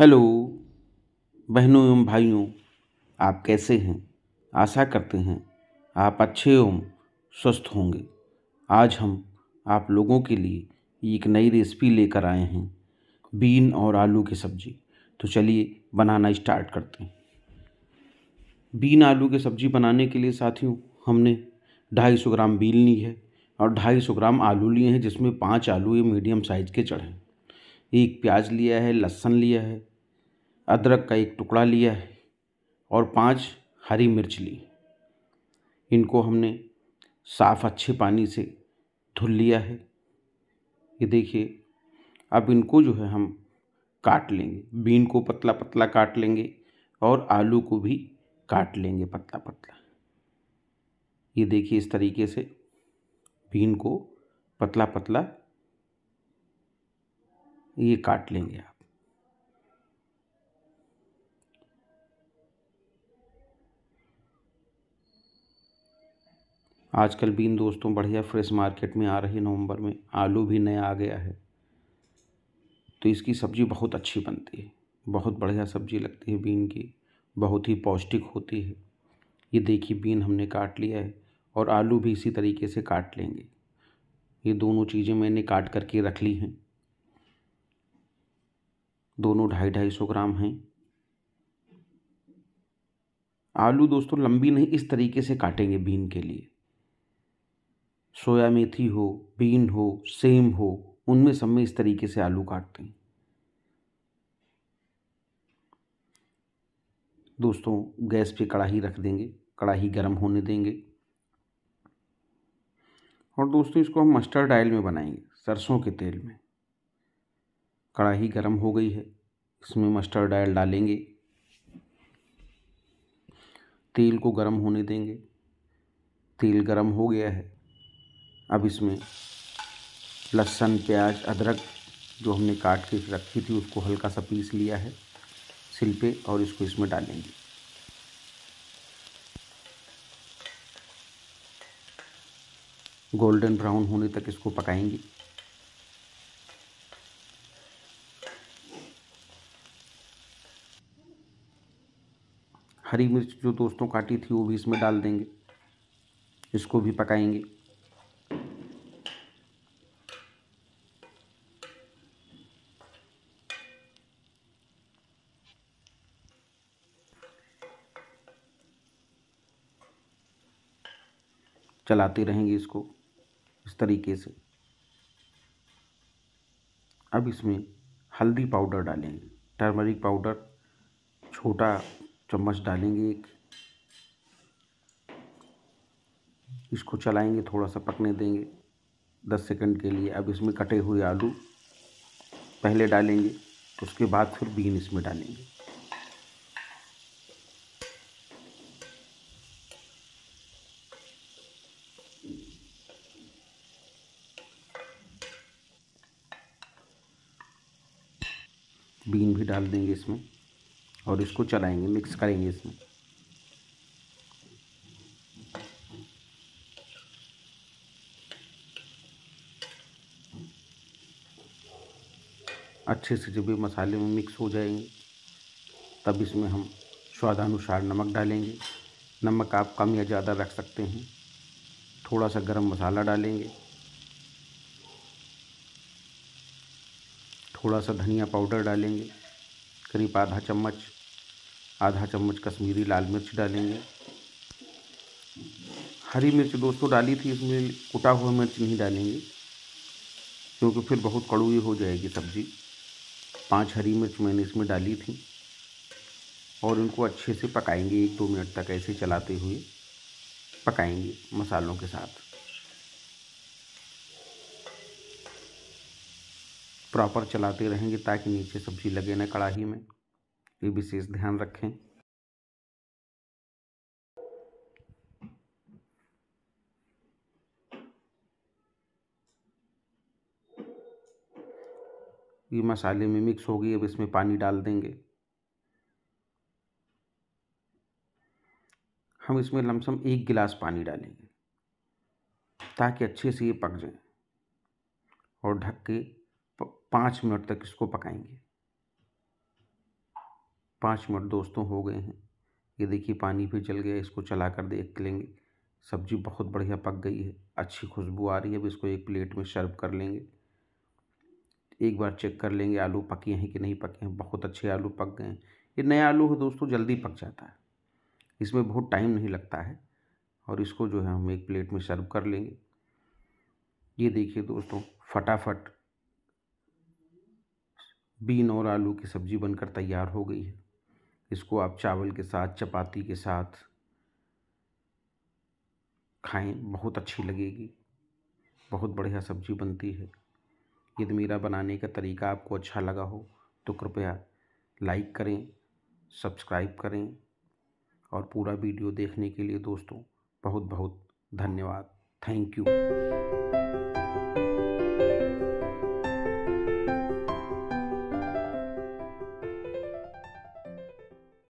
hello बहनों एवं भाइयों आप कैसे हैं आशा करते हैं आप अच्छे एवं स्वस्थ होंगे आज हम आप लोगों के लिए एक नई रेसिपी लेकर आए हैं बीन और आलू की सब्ज़ी तो चलिए बनाना स्टार्ट करते हैं बीन आलू की सब्ज़ी बनाने के लिए साथियों हमने 250 ग्राम बीन ली है और 250 ग्राम आलू लिए हैं जिसमें पांच आलू ये मीडियम साइज़ के चढ़े एक प्याज लिया है लहसन लिया है अदरक का एक टुकड़ा लिया है और पाँच हरी मिर्च ली इनको हमने साफ़ अच्छे पानी से धुल लिया है ये देखिए अब इनको जो है हम काट लेंगे बीन को पतला पतला काट लेंगे और आलू को भी काट लेंगे पतला पतला ये देखिए इस तरीके से बीन को पतला पतला ये काट लेंगे आप आजकल बीन दोस्तों बढ़िया फ्रेश मार्केट में आ रही है नवंबर में आलू भी नया आ गया है तो इसकी सब्ज़ी बहुत अच्छी बनती है बहुत बढ़िया सब्ज़ी लगती है बीन की बहुत ही पौष्टिक होती है ये देखिए बीन हमने काट लिया है और आलू भी इसी तरीके से काट लेंगे ये दोनों चीज़ें मैंने काट करके रख ली हैं दोनों ढाई ढाई सौ ग्राम हैं आलू दोस्तों लंबी नहीं इस तरीके से काटेंगे बीन के लिए सोया मेथी हो बीन हो सेम हो उनमें सब में इस तरीके से आलू काटते हैं दोस्तों गैस पे कढ़ाई रख देंगे कढ़ाई गर्म होने देंगे और दोस्तों इसको हम मस्टर्ड आयल में बनाएंगे सरसों के तेल में कढ़ाई गर्म हो गई है इसमें मस्टर्ड आयल डालेंगे तेल को गर्म होने देंगे तेल गर्म हो गया है अब इसमें लहसुन प्याज अदरक जो हमने काट के रखी थी उसको हल्का सा पीस लिया है सिल पे और इसको इसमें डालेंगे गोल्डन ब्राउन होने तक इसको पकाएंगे हरी मिर्च जो दोस्तों काटी थी वो भी इसमें डाल देंगे इसको भी पकाएंगे चलाते रहेंगे इसको इस तरीके से अब इसमें हल्दी पाउडर डालेंगे टर्मरिक पाउडर छोटा चम्मच डालेंगे एक इसको चलाएंगे थोड़ा सा पकने देंगे दस सेकंड के लिए अब इसमें कटे हुए आलू पहले डालेंगे तो उसके बाद फिर बीन इसमें डालेंगे बीन भी डाल देंगे इसमें और इसको चलाएंगे मिक्स करेंगे इसमें अच्छे से जब ये मसाले में मिक्स हो जाएंगे तब इसमें हम स्वादानुसार नमक डालेंगे नमक आप कम या ज़्यादा रख सकते हैं थोड़ा सा गरम मसाला डालेंगे थोड़ा सा धनिया पाउडर डालेंगे करीब आधा चम्मच आधा चम्मच कश्मीरी लाल मिर्च डालेंगे हरी मिर्च दोस्तों डाली थी इसमें कुटा हुआ मिर्च नहीं डालेंगे क्योंकि फिर बहुत कड़ुई हो जाएगी सब्ज़ी पांच हरी मिर्च मैंने इसमें डाली थी और इनको अच्छे से पकाएंगे एक दो मिनट तक ऐसे चलाते हुए पकाएंगे मसालों के साथ प्रॉपर चलाते रहेंगे ताकि नीचे सब्जी लगे ना कड़ाही में ये विशेष ध्यान रखें ये मसाले में मिक्स हो गई अब इसमें पानी डाल देंगे हम इसमें लमसम एक गिलास पानी डालेंगे ताकि अच्छे से ये पक जाए और ढक के पाँच मिनट तक इसको पकाएंगे पाँच मिनट दोस्तों तो हो गए हैं ये देखिए पानी भी जल गया इसको चला कर देख लेंगे सब्जी बहुत बढ़िया पक गई है अच्छी खुशबू आ रही है अब इसको एक प्लेट में सर्व कर लेंगे एक बार चेक कर लेंगे आलू पके हैं कि नहीं पके हैं बहुत अच्छे आलू पक गए हैं ये नया आलू है दोस्तों जल्दी पक जाता है इसमें बहुत टाइम नहीं लगता है और इसको जो है हम एक प्लेट में सर्व कर लेंगे ये देखिए दोस्तों फटाफट बीन और आलू की सब्ज़ी बनकर तैयार हो गई है इसको आप चावल के साथ चपाती के साथ खाएं बहुत अच्छी लगेगी बहुत बढ़िया सब्ज़ी बनती है यदि मेरा बनाने का तरीका आपको अच्छा लगा हो तो कृपया लाइक करें सब्सक्राइब करें और पूरा वीडियो देखने के लिए दोस्तों बहुत बहुत धन्यवाद थैंक यू